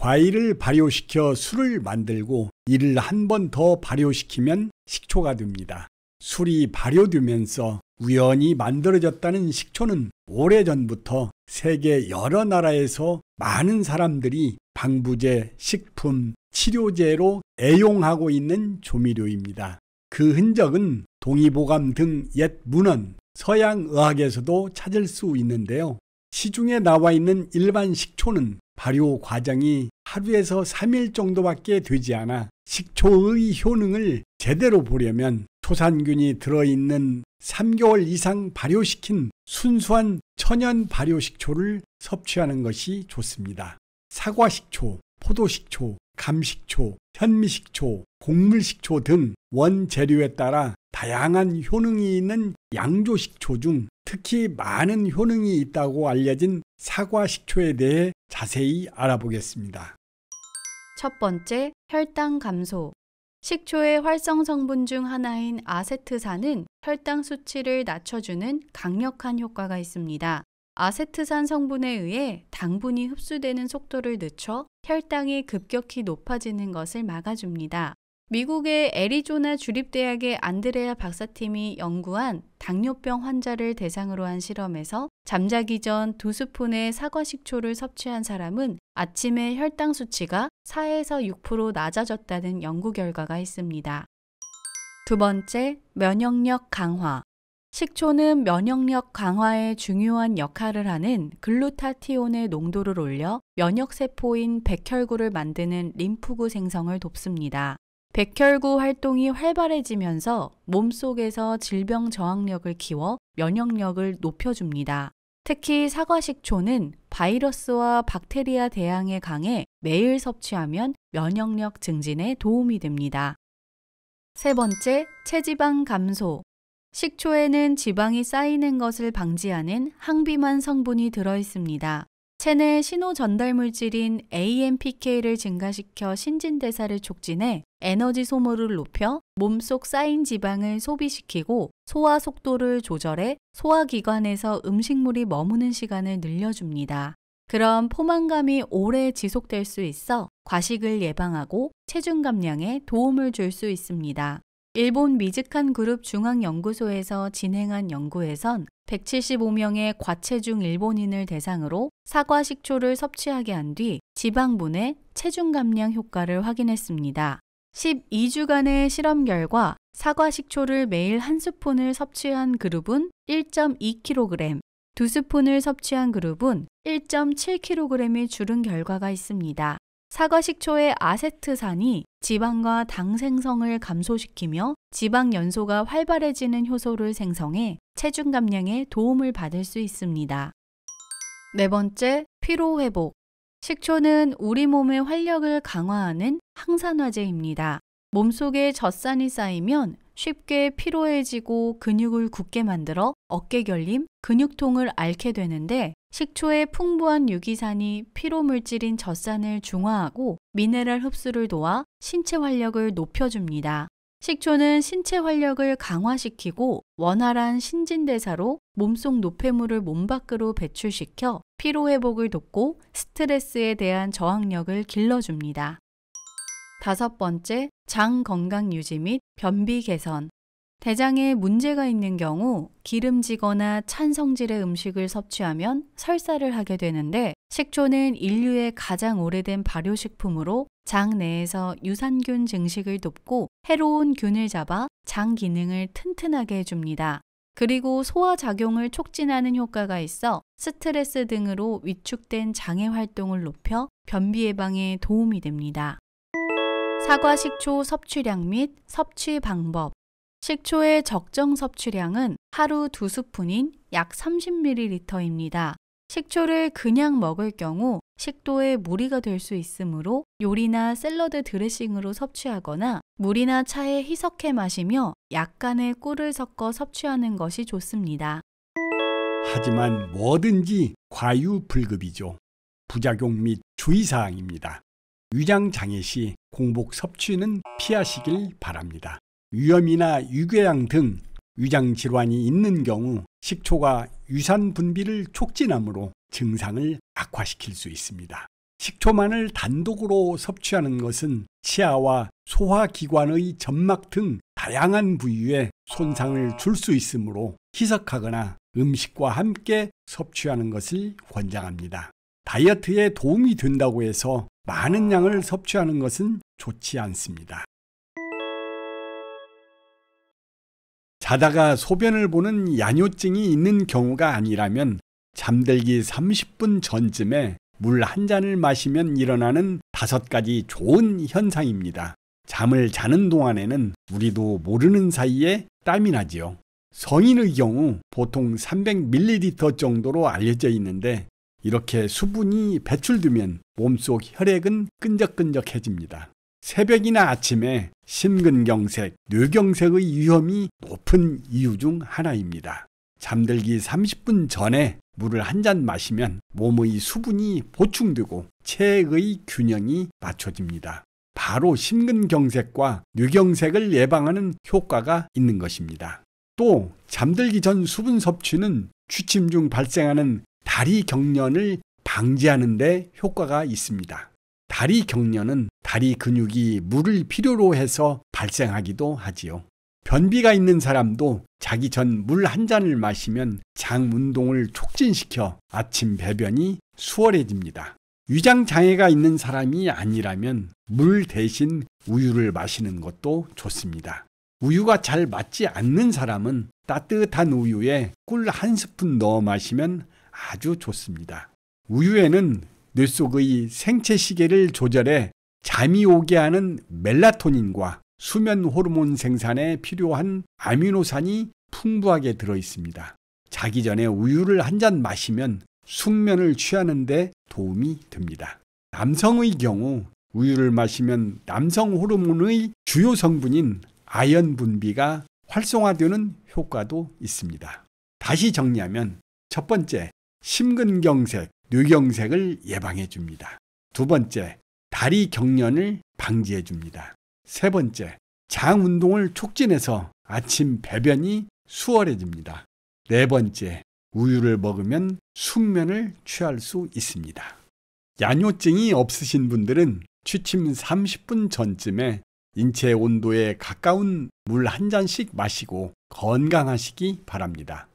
과일을 발효시켜 술을 만들고 이를 한 번 더 발효시키면 식초가 됩니다. 술이 발효되면서 우연히 만들어졌다는 식초는 오래전부터 세계 여러 나라에서 많은 사람들이 방부제, 식품, 치료제로 애용하고 있는 조미료입니다. 그 흔적은 동의보감 등 옛 문헌, 서양 의학에서도 찾을 수 있는데요. 시중에 나와 있는 일반 식초는 발효 과정이 하루에서 3일 정도밖에 되지 않아 식초의 효능을 제대로 보려면 초산균이 들어있는 3개월 이상 발효시킨 순수한 천연 발효식초를 섭취하는 것이 좋습니다. 사과식초, 포도식초, 감식초, 현미식초, 곡물식초 등 원재료에 따라 다양한 효능이 있는 양조식초 중 특히 많은 효능이 있다고 알려진 사과 식초에 대해 자세히 알아보겠습니다. 첫 번째, 혈당 감소. 식초의 활성 성분 중 하나인 아세트산은 혈당 수치를 낮춰주는 강력한 효과가 있습니다. 아세트산 성분에 의해 당분이 흡수되는 속도를 늦춰 혈당이 급격히 높아지는 것을 막아줍니다. 미국의 애리조나 주립대학의 안드레아 박사팀이 연구한 당뇨병 환자를 대상으로 한 실험에서 잠자기 전 두 스푼의 사과 식초를 섭취한 사람은 아침에 혈당 수치가 4에서 6% 낮아졌다는 연구 결과가 있습니다. 두 번째, 면역력 강화. 식초는 면역력 강화에 중요한 역할을 하는 글루타티온의 농도를 올려 면역세포인 백혈구를 만드는 림프구 생성을 돕습니다. 백혈구 활동이 활발해지면서 몸속에서 질병 저항력을 키워 면역력을 높여줍니다. 특히 사과식초는 바이러스와 박테리아 대항에 강해 매일 섭취하면 면역력 증진에 도움이 됩니다. 세 번째, 체지방 감소. 식초에는 지방이 쌓이는 것을 방지하는 항비만 성분이 들어 있습니다. 체내 신호 전달 물질인 AMPK를 증가시켜 신진대사를 촉진해 에너지 소모를 높여 몸속 쌓인 지방을 소비시키고 소화 속도를 조절해 소화기관에서 음식물이 머무는 시간을 늘려줍니다. 그럼 포만감이 오래 지속될 수 있어 과식을 예방하고 체중 감량에 도움을 줄 수 있습니다. 일본 미즈칸 그룹 중앙연구소에서 진행한 연구에선 175명의 과체중 일본인을 대상으로 사과 식초를 섭취하게 한 뒤 지방분의 체중 감량 효과를 확인했습니다. 12주간의 실험 결과 사과 식초를 매일 한 스푼을 섭취한 그룹은 1.2kg, 두 스푼을 섭취한 그룹은 1.7kg이 줄은 결과가 있습니다. 사과 식초의 아세트산이 지방과 당 생성을 감소시키며 지방 연소가 활발해지는 효소를 생성해 체중 감량에 도움을 받을 수 있습니다. 네 번째, 피로 회복. 식초는 우리 몸의 활력을 강화하는 항산화제입니다. 몸속에 젖산이 쌓이면 쉽게 피로해지고 근육을 굳게 만들어 어깨 결림, 근육통을 앓게 되는데 식초의 풍부한 유기산이 피로 물질인 젖산을 중화하고 미네랄 흡수를 도와 신체 활력을 높여줍니다. 식초는 신체 활력을 강화시키고 원활한 신진대사로 몸속 노폐물을 몸 밖으로 배출시켜 피로회복을 돕고 스트레스에 대한 저항력을 길러줍니다. 다섯 번째, 장 건강 유지 및 변비 개선. 대장에 문제가 있는 경우 기름지거나 찬 성질의 음식을 섭취하면 설사를 하게 되는데 식초는 인류의 가장 오래된 발효식품으로 장 내에서 유산균 증식을 돕고 해로운 균을 잡아 장 기능을 튼튼하게 해줍니다. 그리고 소화 작용을 촉진하는 효과가 있어 스트레스 등으로 위축된 장의 활동을 높여 변비 예방에 도움이 됩니다. 사과 식초 섭취량 및 섭취 방법 식초의 적정 섭취량은 하루 두스푼인약 30ml입니다. 식초를 그냥 먹을 경우 식도에 무리가 될 수 있으므로 요리나 샐러드 드레싱으로 섭취하거나 물이나 차에 희석해 마시며 약간의 꿀을 섞어 섭취하는 것이 좋습니다. 하지만 뭐든지 과유불급이죠. 부작용 및 주의사항입니다. 위장장애 시 공복 섭취는 피하시길 바랍니다. 위염이나 유궤양 등 위장 질환이 있는 경우 식초가 유산 분비를 촉진하므로 증상을 악화시킬 수 있습니다. 식초만을 단독으로 섭취하는 것은 치아와 소화기관의 점막 등 다양한 부위에 손상을 줄 수 있으므로 희석하거나 음식과 함께 섭취하는 것을 권장합니다. 다이어트에 도움이 된다고 해서 많은 양을 섭취하는 것은 좋지 않습니다. 자다가 소변을 보는 야뇨증이 있는 경우가 아니라면 잠들기 30분 전쯤에 물 한 잔을 마시면 일어나는 다섯 가지 좋은 현상입니다. 잠을 자는 동안에는 우리도 모르는 사이에 땀이 나지요. 성인의 경우 보통 300ml 정도로 알려져 있는데 이렇게 수분이 배출되면 몸속 혈액은 끈적끈적해집니다. 새벽이나 아침에 심근경색, 뇌경색의 위험이 높은 이유 중 하나입니다. 잠들기 30분 전에 물을 한 잔 마시면 몸의 수분이 보충되고 체액의 균형이 맞춰집니다. 바로 심근경색과 뇌경색을 예방하는 효과가 있는 것입니다. 또 잠들기 전 수분 섭취는 취침 중 발생하는 다리 경련을 방지하는 데 효과가 있습니다. 다리 경련은 다리 근육이 물을 필요로 해서 발생하기도 하지요. 변비가 있는 사람도 자기 전 물 한 잔을 마시면 장 운동을 촉진시켜 아침 배변이 수월해집니다. 위장 장애가 있는 사람이 아니라면 물 대신 우유를 마시는 것도 좋습니다. 우유가 잘 맞지 않는 사람은 따뜻한 우유에 꿀 한 스푼 넣어 마시면 아주 좋습니다. 우유에는 뇌 속의 생체 시계를 조절해 잠이 오게 하는 멜라토닌과 수면 호르몬 생산에 필요한 아미노산이 풍부하게 들어 있습니다. 자기 전에 우유를 한 잔 마시면 숙면을 취하는데 도움이 됩니다. 남성의 경우 우유를 마시면 남성 호르몬의 주요 성분인 아연 분비가 활성화되는 효과도 있습니다. 다시 정리하면 첫 번째, 심근경색, 뇌경색을 예방해 줍니다. 두 번째, 다리 경련을 방지해 줍니다. 세 번째, 장 운동을 촉진해서 아침 배변이 수월해집니다. 네 번째, 우유를 먹으면 숙면을 취할 수 있습니다. 야뇨증이 없으신 분들은 취침 30분 전쯤에 인체 온도에 가까운 물 한 잔씩 마시고 건강하시기 바랍니다.